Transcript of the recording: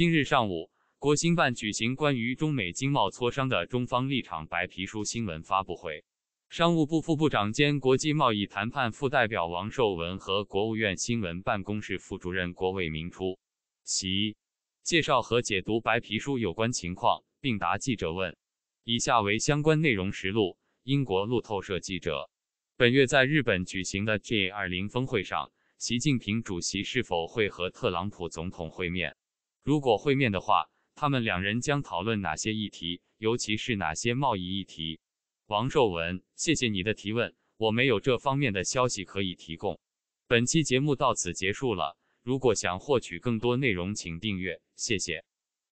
今日上午，国新办举行关于中美经贸磋商的中方立场白皮书新闻发布会，商务部副部长兼国际贸易谈判副代表王受文和国务院新闻办公室副主任郭卫民出席，介绍和解读白皮书有关情况，并答记者问。以下为相关内容实录：英国路透社记者，本月在日本举行的 G 二零峰会上，习近平主席是否会和特朗普总统会面？如果会面的话，他们两人将讨论哪些议题，尤其是哪些贸易议题？王寿文，谢谢你的提问，我没有这方面的消息可以提供。本期节目到此结束了，如果想获取更多内容，请订阅，谢谢。